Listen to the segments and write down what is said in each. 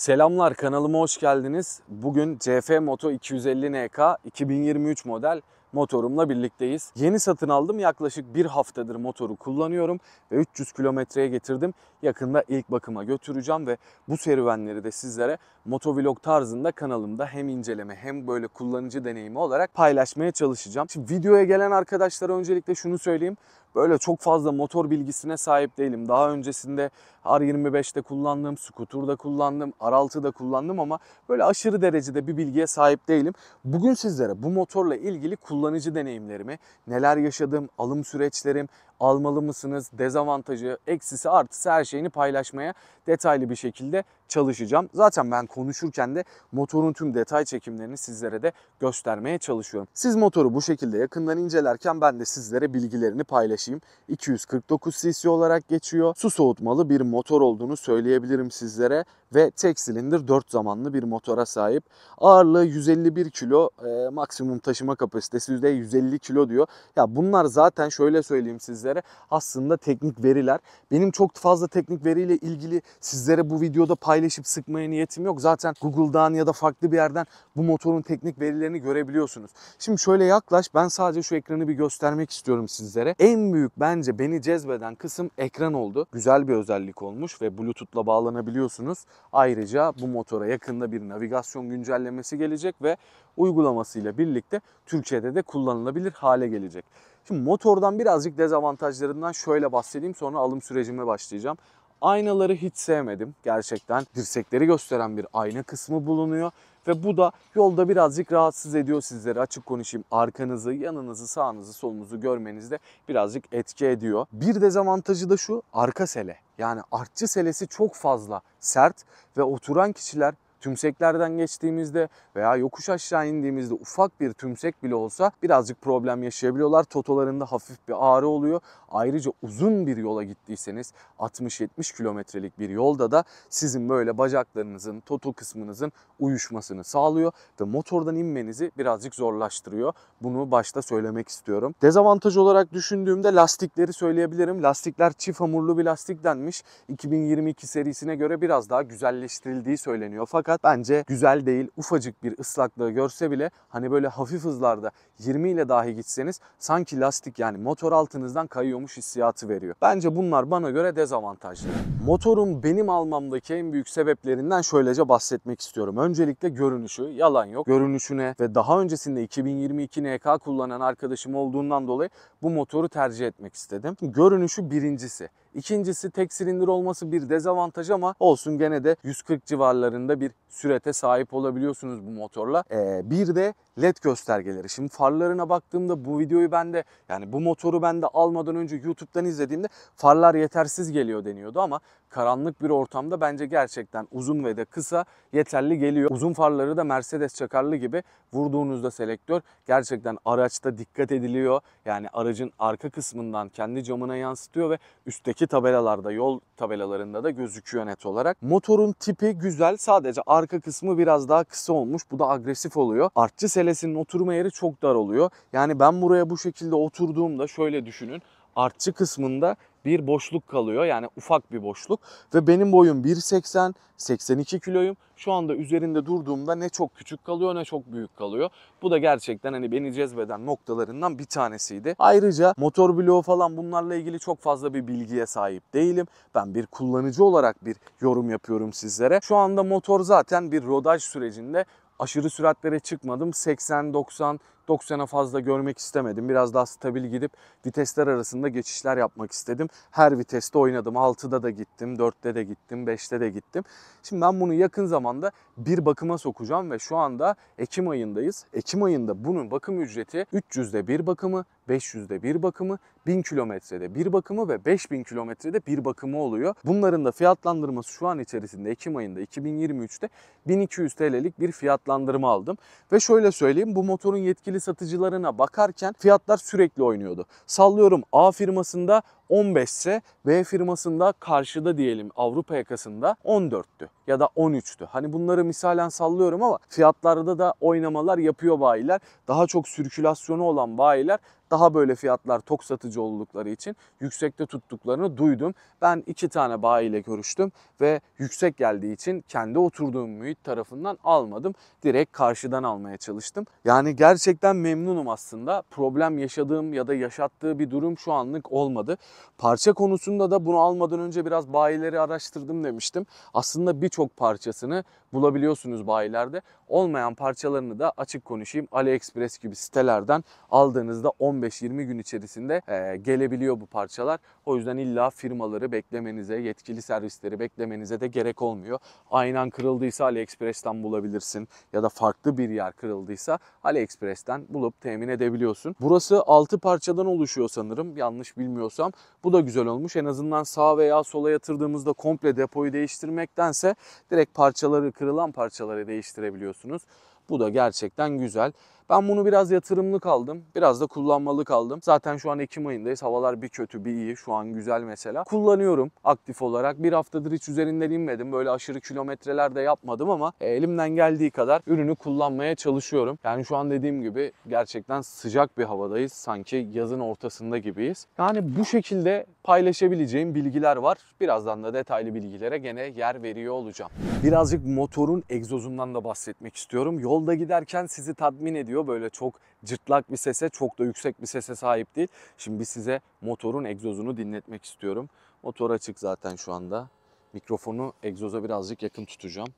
Selamlar kanalıma hoş geldiniz. Bugün CF Moto 250 NK 2023 model motorumla birlikteyiz. Yeni satın aldım. Yaklaşık bir haftadır motoru kullanıyorum ve 300 kilometreye getirdim. Yakında ilk bakıma götüreceğim ve bu serüvenleri de sizlere motovlog tarzında kanalımda hem inceleme hem böyle kullanıcı deneyimi olarak paylaşmaya çalışacağım. Şimdi videoya gelen arkadaşlara öncelikle şunu söyleyeyim. Böyle çok fazla motor bilgisine sahip değilim. Daha öncesinde R25'te kullandım, Skutur'da kullandım, R6'da kullandım ama böyle aşırı derecede bir bilgiye sahip değilim. Bugün sizlere bu motorla ilgili kullanıcı deneyimlerimi, neler yaşadım, alım süreçlerim, almalı mısınız, dezavantajı, eksisi, artısı her şeyini paylaşmaya detaylı bir şekilde çalışacağım. Zaten ben konuşurken de motorun tüm detay çekimlerini sizlere de göstermeye çalışıyorum. Siz motoru bu şekilde yakından incelerken ben de sizlere bilgilerini paylaşayım. 249 cc olarak geçiyor. Su soğutmalı bir motor olduğunu söyleyebilirim sizlere ve tek silindir 4 zamanlı bir motora sahip. Ağırlığı 151 kilo, e, maksimum taşıma kapasitesi de 150 kilo diyor. Ya bunlar zaten şöyle söyleyeyim sizlere üzere aslında teknik veriler. Benim çok fazla teknik veriyle ilgili sizlere bu videoda paylaşıp sıkmaya niyetim yok. Zaten Google'dan ya da farklı bir yerden bu motorun teknik verilerini görebiliyorsunuz. Şimdi şöyle yaklaş ben sadece şu ekranı bir göstermek istiyorum sizlere. En büyük bence beni cezbeden kısım ekran oldu. Güzel bir özellik olmuş ve Bluetooth'la bağlanabiliyorsunuz. Ayrıca bu motora yakında bir navigasyon güncellemesi gelecek ve uygulamasıyla birlikte Türkiye'de de kullanılabilir hale gelecek. Şimdi motordan birazcık dezavantajlarından şöyle bahsedeyim sonra alım sürecime başlayacağım. Aynaları hiç sevmedim gerçekten. Dirsekleri gösteren bir ayna kısmı bulunuyor ve bu da yolda birazcık rahatsız ediyor sizleri. Açık konuşayım arkanızı, yanınızı, sağınızı, solunuzu görmenizde birazcık etki ediyor. Bir dezavantajı da şu arka sele. Yani artçı selesi çok fazla sert ve oturan kişiler tümseklerden geçtiğimizde veya yokuş aşağı indiğimizde ufak bir tümsek bile olsa birazcık problem yaşayabiliyorlar. Totolarında hafif bir ağrı oluyor. Ayrıca uzun bir yola gittiyseniz 60-70 kilometrelik bir yolda da sizin böyle bacaklarınızın, toto kısmınızın uyuşmasını sağlıyor ve motordan inmenizi birazcık zorlaştırıyor. Bunu başta söylemek istiyorum. Dezavantaj olarak düşündüğümde lastikleri söyleyebilirim. Lastikler çift hamurlu bir lastik denmiş. 2022 serisine göre biraz daha güzelleştirildiği söyleniyor. Fakat fakat bence güzel değil. Ufacık bir ıslaklığı görse bile hani böyle hafif hızlarda 20 ile dahi gitseniz sanki lastik yani motor altınızdan kayıyormuş hissiyatı veriyor. Bence bunlar bana göre dezavantajlı. Motorun benim almamdaki en büyük sebeplerinden şöylece bahsetmek istiyorum. Öncelikle görünüşü yalan yok. Görünüşüne ve daha öncesinde 2022 NK kullanan arkadaşım olduğundan dolayı bu motoru tercih etmek istedim. Görünüşü birincisi. İkincisi tek silindir olması bir dezavantaj ama olsun gene de 140 civarlarında bir sürete sahip olabiliyorsunuz bu motorla. Ee, bir de LED göstergeleri. Şimdi farlarına baktığımda bu videoyu ben de yani bu motoru ben de almadan önce YouTube'dan izlediğimde farlar yetersiz geliyor deniyordu ama karanlık bir ortamda bence gerçekten uzun ve de kısa yeterli geliyor. Uzun farları da Mercedes çakarlı gibi vurduğunuzda selektör gerçekten araçta dikkat ediliyor. Yani aracın arka kısmından kendi camına yansıtıyor ve üstteki tabelalarda yol tabelalarında da gözüküyor net olarak. Motorun tipi güzel sadece arka kısmı biraz daha kısa olmuş. Bu da agresif oluyor. Artçı meselesinin oturma yeri çok dar oluyor. Yani ben buraya bu şekilde oturduğumda şöyle düşünün. Artçı kısmında bir boşluk kalıyor. Yani ufak bir boşluk. Ve benim boyum 1.80, 82 kiloyum. Şu anda üzerinde durduğumda ne çok küçük kalıyor ne çok büyük kalıyor. Bu da gerçekten hani beni cezbeden noktalarından bir tanesiydi. Ayrıca motor bloğu falan bunlarla ilgili çok fazla bir bilgiye sahip değilim. Ben bir kullanıcı olarak bir yorum yapıyorum sizlere. Şu anda motor zaten bir rodaj sürecinde aşırı süratlere çıkmadım. 80, 90, 90'a fazla görmek istemedim. Biraz daha stabil gidip vitesler arasında geçişler yapmak istedim. Her viteste oynadım. 6'da da gittim, 4'te de gittim, 5'te de gittim. Şimdi ben bunu yakın zamanda bir bakıma sokacağım ve şu anda Ekim ayındayız. Ekim ayında bunun bakım ücreti 300'de bir bakımı, 500'de bir bakımı, 1000 kilometrede bir bakımı ve 5000 kilometrede bir bakımı oluyor. Bunların da fiyatlandırması şu an içerisinde Ekim ayında 2023'te 1200 TL'lik bir fiyatlandırma aldım. Ve şöyle söyleyeyim bu motorun yetkili satıcılarına bakarken fiyatlar sürekli oynuyordu. Sallıyorum A firmasında 15 ise V firmasında karşıda diyelim Avrupa yakasında 14'tü ya da 13'tü. Hani bunları misalen sallıyorum ama fiyatlarda da oynamalar yapıyor bayiler. Daha çok sirkülasyonu olan bayiler daha böyle fiyatlar tok satıcı oldukları için yüksekte tuttuklarını duydum. Ben iki tane bayi ile görüştüm ve yüksek geldiği için kendi oturduğum mühit tarafından almadım. Direkt karşıdan almaya çalıştım. Yani gerçekten memnunum aslında. Problem yaşadığım ya da yaşattığı bir durum şu anlık olmadı. Parça konusunda da bunu almadan önce biraz bayileri araştırdım demiştim. Aslında birçok parçasını bulabiliyorsunuz bayilerde. Olmayan parçalarını da açık konuşayım AliExpress gibi sitelerden aldığınızda 15-20 gün içerisinde e, gelebiliyor bu parçalar. O yüzden illa firmaları beklemenize, yetkili servisleri beklemenize de gerek olmuyor. Aynen kırıldıysa AliExpress'ten bulabilirsin ya da farklı bir yer kırıldıysa AliExpress'ten bulup temin edebiliyorsun. Burası 6 parçadan oluşuyor sanırım yanlış bilmiyorsam. Bu da güzel olmuş. En azından sağ veya sola yatırdığımızda komple depoyu değiştirmektense direkt parçaları kırılan parçaları değiştirebiliyorsunuz. Bu da gerçekten güzel. Ben bunu biraz yatırımlık aldım. Biraz da kullanmalık aldım. Zaten şu an Ekim ayındayız. Havalar bir kötü bir iyi. Şu an güzel mesela. Kullanıyorum aktif olarak. Bir haftadır hiç üzerinden inmedim. Böyle aşırı kilometreler de yapmadım ama e, elimden geldiği kadar ürünü kullanmaya çalışıyorum. Yani şu an dediğim gibi gerçekten sıcak bir havadayız. Sanki yazın ortasında gibiyiz. Yani bu şekilde paylaşabileceğim bilgiler var. Birazdan da detaylı bilgilere gene yer veriyor olacağım. Birazcık motorun egzozundan da bahsetmek istiyorum. Yolda giderken sizi tatmin ediyor geliyor. Böyle çok cırtlak bir sese, çok da yüksek bir sese sahip değil. Şimdi size motorun egzozunu dinletmek istiyorum. Motor açık zaten şu anda. Mikrofonu egzoza birazcık yakın tutacağım.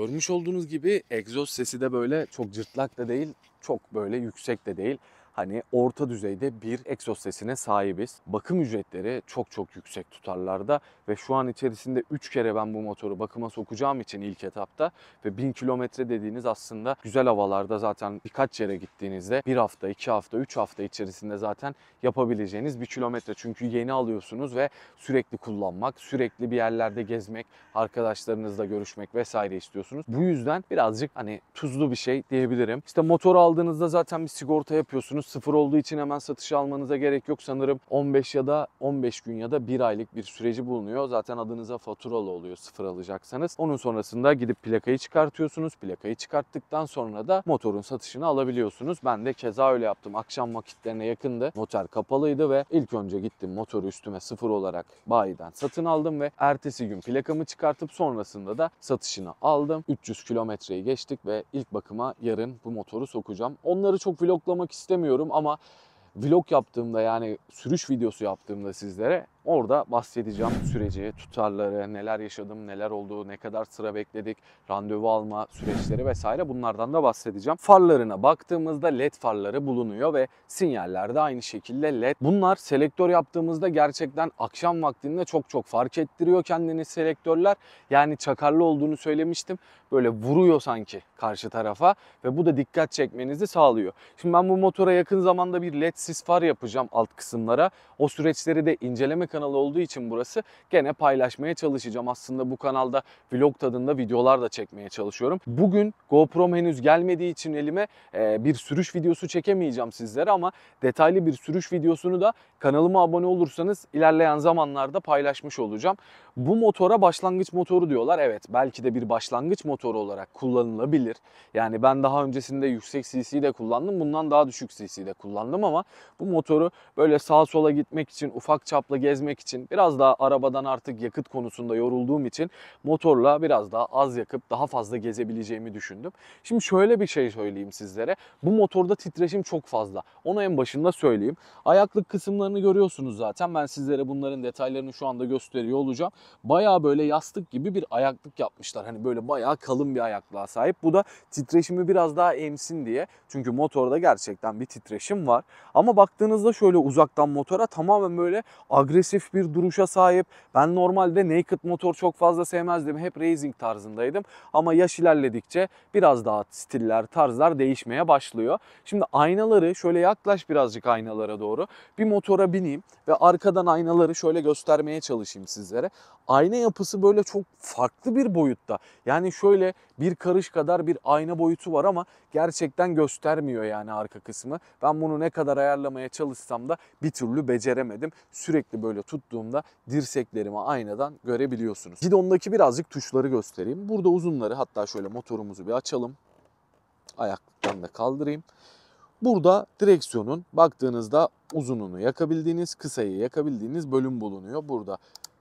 Görmüş olduğunuz gibi egzoz sesi de böyle çok cırtlak da değil, çok böyle yüksek de değil hani orta düzeyde bir Exos sesine sahibiz. Bakım ücretleri çok çok yüksek tutarlarda ve şu an içerisinde 3 kere ben bu motoru bakıma sokacağım için ilk etapta ve 1000 kilometre dediğiniz aslında güzel havalarda zaten birkaç yere gittiğinizde bir hafta, iki hafta, üç hafta içerisinde zaten yapabileceğiniz bir kilometre. Çünkü yeni alıyorsunuz ve sürekli kullanmak, sürekli bir yerlerde gezmek, arkadaşlarınızla görüşmek vesaire istiyorsunuz. Bu yüzden birazcık hani tuzlu bir şey diyebilirim. İşte motor aldığınızda zaten bir sigorta yapıyorsunuz biliyorsunuz sıfır olduğu için hemen satış almanıza gerek yok. Sanırım 15 ya da 15 gün ya da 1 aylık bir süreci bulunuyor. Zaten adınıza faturalı oluyor sıfır alacaksanız. Onun sonrasında gidip plakayı çıkartıyorsunuz. Plakayı çıkarttıktan sonra da motorun satışını alabiliyorsunuz. Ben de keza öyle yaptım. Akşam vakitlerine yakındı. Noter kapalıydı ve ilk önce gittim motoru üstüme sıfır olarak bayiden satın aldım ve ertesi gün plakamı çıkartıp sonrasında da satışını aldım. 300 kilometreyi geçtik ve ilk bakıma yarın bu motoru sokacağım. Onları çok vloglamak istemiyorum bilmiyorum ama vlog yaptığımda yani sürüş videosu yaptığımda sizlere Orada bahsedeceğim süreci, tutarları, neler yaşadım, neler oldu, ne kadar sıra bekledik, randevu alma süreçleri vesaire bunlardan da bahsedeceğim. Farlarına baktığımızda led farları bulunuyor ve sinyallerde aynı şekilde led. Bunlar selektör yaptığımızda gerçekten akşam vaktinde çok çok fark ettiriyor kendini selektörler. Yani çakarlı olduğunu söylemiştim. Böyle vuruyor sanki karşı tarafa ve bu da dikkat çekmenizi sağlıyor. Şimdi ben bu motora yakın zamanda bir led sis far yapacağım alt kısımlara. O süreçleri de inceleme kanalı olduğu için burası gene paylaşmaya çalışacağım. Aslında bu kanalda vlog tadında videolar da çekmeye çalışıyorum. Bugün GoPro'm henüz gelmediği için elime e, bir sürüş videosu çekemeyeceğim sizlere ama detaylı bir sürüş videosunu da kanalıma abone olursanız ilerleyen zamanlarda paylaşmış olacağım. Bu motora başlangıç motoru diyorlar. Evet belki de bir başlangıç motoru olarak kullanılabilir. Yani ben daha öncesinde yüksek CC de kullandım. Bundan daha düşük CC de kullandım ama bu motoru böyle sağa sola gitmek için ufak çaplı gez gezmek için biraz daha arabadan artık yakıt konusunda yorulduğum için motorla biraz daha az yakıp daha fazla gezebileceğimi düşündüm. Şimdi şöyle bir şey söyleyeyim sizlere. Bu motorda titreşim çok fazla. Onu en başında söyleyeyim. Ayaklık kısımlarını görüyorsunuz zaten. Ben sizlere bunların detaylarını şu anda gösteriyor olacağım. Baya böyle yastık gibi bir ayaklık yapmışlar. Hani böyle baya kalın bir ayaklığa sahip. Bu da titreşimi biraz daha emsin diye. Çünkü motorda gerçekten bir titreşim var. Ama baktığınızda şöyle uzaktan motora tamamen böyle agresif agresif bir duruşa sahip. Ben normalde naked motor çok fazla sevmezdim. Hep racing tarzındaydım. Ama yaş ilerledikçe biraz daha stiller, tarzlar değişmeye başlıyor. Şimdi aynaları şöyle yaklaş birazcık aynalara doğru. Bir motora bineyim ve arkadan aynaları şöyle göstermeye çalışayım sizlere. Ayna yapısı böyle çok farklı bir boyutta. Yani şöyle bir karış kadar bir ayna boyutu var ama gerçekten göstermiyor yani arka kısmı. Ben bunu ne kadar ayarlamaya çalışsam da bir türlü beceremedim. Sürekli böyle böyle tuttuğumda dirseklerimi aynadan görebiliyorsunuz. Gidondaki birazcık tuşları göstereyim. Burada uzunları hatta şöyle motorumuzu bir açalım. Ayaktan da kaldırayım. Burada direksiyonun baktığınızda uzununu yakabildiğiniz, kısayı yakabildiğiniz bölüm bulunuyor. Burada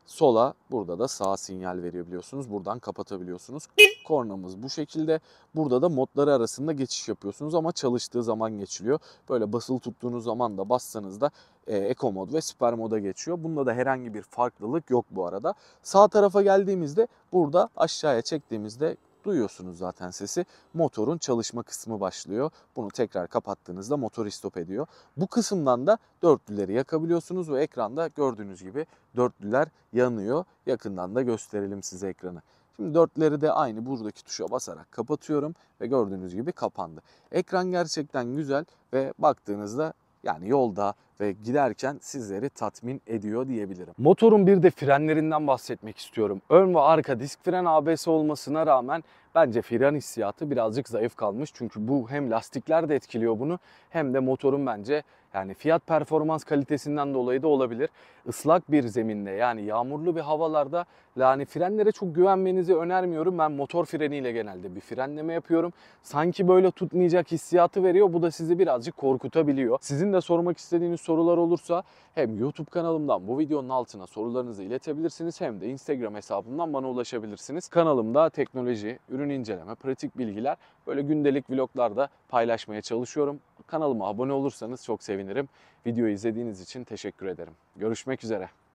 sola. Burada da sağ sinyal veriyor biliyorsunuz. Buradan kapatabiliyorsunuz. Kornamız bu şekilde. Burada da modları arasında geçiş yapıyorsunuz ama çalıştığı zaman geçiliyor. Böyle basılı tuttuğunuz zaman da bassanız da e, Eco mod ve Super moda geçiyor. Bunda da herhangi bir farklılık yok bu arada. Sağ tarafa geldiğimizde burada aşağıya çektiğimizde Duyuyorsunuz zaten sesi. Motorun çalışma kısmı başlıyor. Bunu tekrar kapattığınızda motor istop ediyor. Bu kısımdan da dörtlüleri yakabiliyorsunuz ve ekranda gördüğünüz gibi dörtlüler yanıyor. Yakından da gösterelim size ekranı. Şimdi dörtleri de aynı buradaki tuşa basarak kapatıyorum ve gördüğünüz gibi kapandı. Ekran gerçekten güzel ve baktığınızda yani yolda ve giderken sizleri tatmin ediyor diyebilirim. Motorun bir de frenlerinden bahsetmek istiyorum. Ön ve arka disk fren ABS olmasına rağmen bence fren hissiyatı birazcık zayıf kalmış. Çünkü bu hem lastikler de etkiliyor bunu hem de motorun bence yani fiyat performans kalitesinden dolayı da olabilir. Islak bir zeminde yani yağmurlu bir havalarda yani frenlere çok güvenmenizi önermiyorum. Ben motor freniyle genelde bir frenleme yapıyorum. Sanki böyle tutmayacak hissiyatı veriyor. Bu da sizi birazcık korkutabiliyor. Sizin de sormak istediğiniz sorular olursa hem YouTube kanalımdan bu videonun altına sorularınızı iletebilirsiniz hem de Instagram hesabımdan bana ulaşabilirsiniz. Kanalımda teknoloji, ürün inceleme, pratik bilgiler böyle gündelik vloglarda paylaşmaya çalışıyorum. Kanalıma abone olursanız çok sevinirim. Videoyu izlediğiniz için teşekkür ederim. Görüşmek üzere.